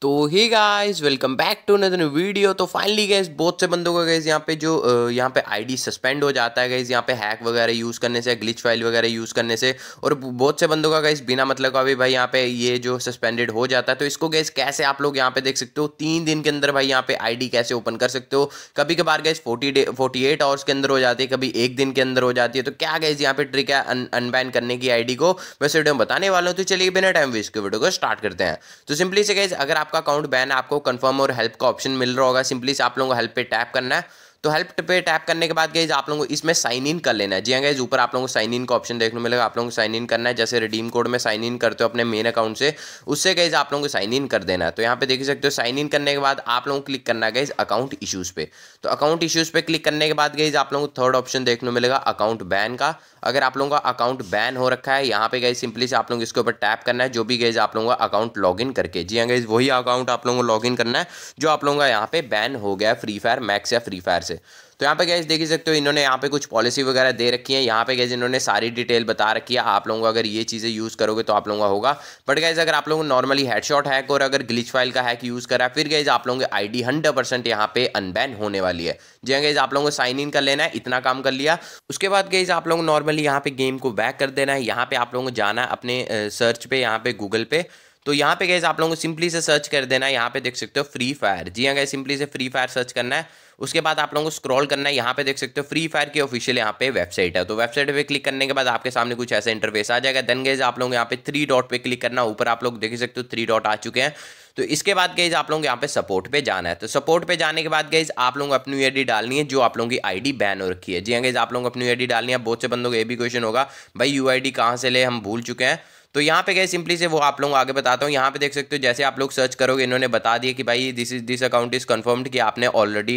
多。ही guys welcome back to another video तो finally guys बहुत से बंदों का गैस यहाँ पे जो यहाँ पे आईडी सस्पेंड हो जाता है गैस यहाँ पे हैक वगैरह यूज़ करने से ग्लिच फाइल वगैरह यूज़ करने से और बहुत से बंदों का गैस बिना मतलब का भी भाई यहाँ पे ये जो सस्पेंडेड हो जाता है तो इसको गैस कैसे आप लोग यहाँ पे देख सकते हो तीन दिन के अंदर भाई यहाँ पे आई कैसे ओपन कर सकते हो कभी कभार guys forty day forty hours के अंदर हो जाती है कभी एक दिन के अंदर हो जाती है तो क्या गैस यहाँ पे ट्रिक है अनबैन करने की आई को वैसे वीडियो में बताने वाला हूँ तो चलिए बिना टाइम वेस्ट के वीडियो को स्टार्ट करते हैं तो सिंपली से गैस अगर आपका अकाउंट बैन आपको कंफर्म और हेल्प का ऑप्शन मिल रहा होगा सिंपली से आप लोगों को हेल्प पे टैप करना है तो हेल्प पे टैप करने के बाद गईज आप लोगों को इसमें साइन इन कर लेना है जी हाँ गईज ऊपर आप लोगों को साइन इन का ऑप्शन देखने मिलेगा आप लोगों को साइन इन करना है जैसे रिडीम कोड में साइन इन करते हो अपने मेन अकाउंट से उससे गईज आप लोगों को साइन इन कर देना है तो यहाँ पे देख सकते हो साइन इन करने के बाद आप लोगों को क्लिक करना है अकाउंट इशूज़ पे तो अकाउंट इशूज़ पे क्लिक करने के बाद गईज आप लोगों को थर्ड ऑप्शन देखने मिलेगा अकाउंट बैन का अगर आप लोगों का अकाउंट बैन हो रखा है यहाँ पे गए सिंपली से आप लोग इसके ऊपर टैप करना है जो भी गए आप लोगों का अकाउंट लॉगिन करके जी हाँ गए वही अकाउंट आप लोगों को लॉगिन करना है जो आप लोगों का यहाँ पे बैन हो गया फ्री फायर मैक्स या फ्री फायर से तो यहाँ पे गैस देख ही सकते हो इन्होंने यहाँ पे कुछ पॉलिसी वगैरह दे रखी है यहाँ पे गैस इन्होंने सारी डिटेल बता रखी है आप लोगों को अगर ये चीज़ें यूज़ करोगे तो आप लोगों का होगा बट गैस अगर आप लोगों को नॉर्मली हेडशॉट हैक और अगर ग्लिच फाइल का हैक यूज़ करा है फिर गैस आप लोगों की आई डी हंड्रेड परसेंट यहाँ पे अनबैन होने वाली है जी हाँ गैस आप लोगों को साइन इन कर लेना है इतना काम कर लिया उसके बाद गैस आप लोगों को नॉर्मली यहाँ पे गेम को बैक कर देना है यहाँ पे आप लोगों को जाना है अपने सर्च पे यहाँ पे गूगल पे तो यहाँ पे गैस आप लोगों को सिंपली से सर्च कर देना है यहाँ पे देख सकते हो फ्री फायर जी हाँ गैस सिंपली से फ्री फायर सर्च करना है उसके बाद आप लोगों को स्क्रॉल करना है यहाँ पे देख सकते हो फ्री फायर की ऑफिशियल यहाँ पे वेबसाइट है तो वेबसाइट पे क्लिक करने के बाद आपके सामने कुछ ऐसा इंटरफेस आ जाएगा देन गैस आप लोग यहाँ पे थ्री डॉट पे क्लिक करना ऊपर आप लोग देख सकते हो थ्री डॉट आ चुके हैं तो इसके बाद गईज आप लोग यहाँ पे सपोर्ट पे जाना है तो सपोर्ट पे जाने के बाद गईज आप लोग अपनी आई डालनी है जो आप लोगों की आईडी बैन हो रखी है जी हाँ गईज आप लोग अपनी आई डालनी है बहुत से बंदों को ये भी क्वेश्चन होगा भाई यू आई कहाँ से ले हम भूल चुके हैं तो यहाँ पे गए सिंपली से वो आप लोग आगे बताता हूँ यहाँ पे देख सकते हो जैसे आप लोग सर्च करोगे इन्होंने बता दिया कि भाई this is this account is confirmed कि आपने ऑलरेडी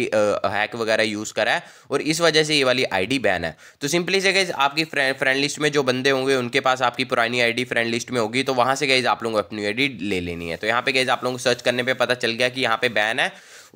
हैक वगैरह यूज़ करा है और इस वजह से ये वाली आईडी बैन है तो सिंपली से गई आपकी फ्रेंड लिस्ट में जो बंदे होंगे उनके पास आपकी पुरानी आई फ्रेंड लिस्ट में होगी तो वहाँ से गई आप लोग अपनी आई ले लेनी है तो यहाँ पे गई आप लोग सर्च करने पर पता चल गया कि यहाँ पे बैन है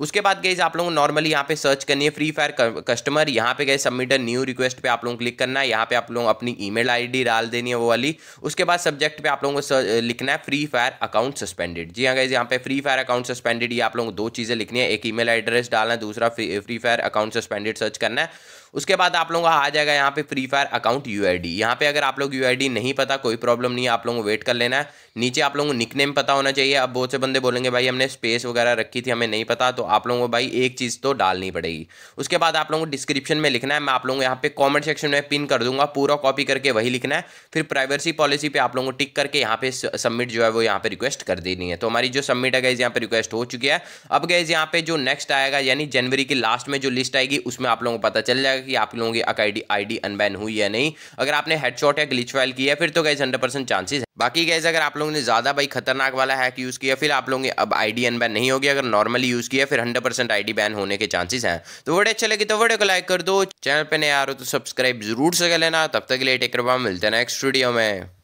उसके बाद गई आप लोगों को नॉर्मली यहाँ पे सर्च करनी है फ्री फायर कस्टमर यहाँ पे गए सबमिट न्यू रिक्वेस्ट पे आप लोगों को क्लिक करना है यहाँ पे आप लोग अपनी ई मेल डाल देनी है वो वाली उसके बाद सब्जेक्ट पे आप लोगों को लिखना है फ्री फायर अकाउंट सस्पेंडेड जी हाँ गई यहाँ पे फ्री फायर अकाउंट सस्पेंडेड ये आप लोगों को दो चीज़ें लिखनी है एक ईमेल एड्रेस डालना है दूसरा Free Fire account suspended search करना है उसके बाद आप लोगों का आ जाएगा यहाँ पे Free Fire account U I D यहाँ पे अगर आप लोग यू नहीं पता कोई प्रॉब्लम नहीं है आप लोगों को वेट कर लेना है नीचे आप लोगों को निक नेम पता होना चाहिए अब बहुत से बंदे बोलेंगे भाई हमने स्पेस वगैरह रखी थी हमें नहीं पता तो आप लोगों को भाई एक चीज़ तो डालनी पड़ेगी उसके बाद आप लोगों को डिस्क्रिप्शन में लिखना है मैं आप लोगों को यहाँ पे कॉमेंट सेक्शन में पिन कर दूंगा पूरा कॉपी करके वही लिखना है फिर प्राइवेसी पॉलिसी पे आप लोगों को टिक करके यहाँ पे सबमिट जो है वो यहाँ पे रिक्वेस्ट कर देनी है तो हमारी जो सबमिट है गाइज यहाँ पे रिक्वेस्ट हो चुकी है अब गाइज यहाँ पे जो नेक्स्ट आएगा यानी जनवरी की लास्ट में जो लिस्ट आएगी उसमें आप लोगों को पता चल जाएगा कि आप लोगों की आईडी आईडी अनबैन हुई या नहीं अगर आपने हेडशॉट या ग्लिच फाइल किया फिर तो गैस हंड्रेड परसेंट चांसेस है बाकी गैस अगर आप लोगों ने ज़्यादा भाई खतरनाक वाला हैक यूज़ किया फिर आप लोगों ने अब आईडी अनबैन नहीं होगी अगर नॉर्मली यूज़ किया फिर हंड्रेड परसेंट आई बैन होने के चांसेस है तो वीडियो अच्छे लगे तो वीडियो को लाइक कर दो चैनल पर नहीं आ रहा तो सब्सक्राइब जरूर से कर लेना तब तक के लिए मिलते हैं नेक्स्ट वीडियो में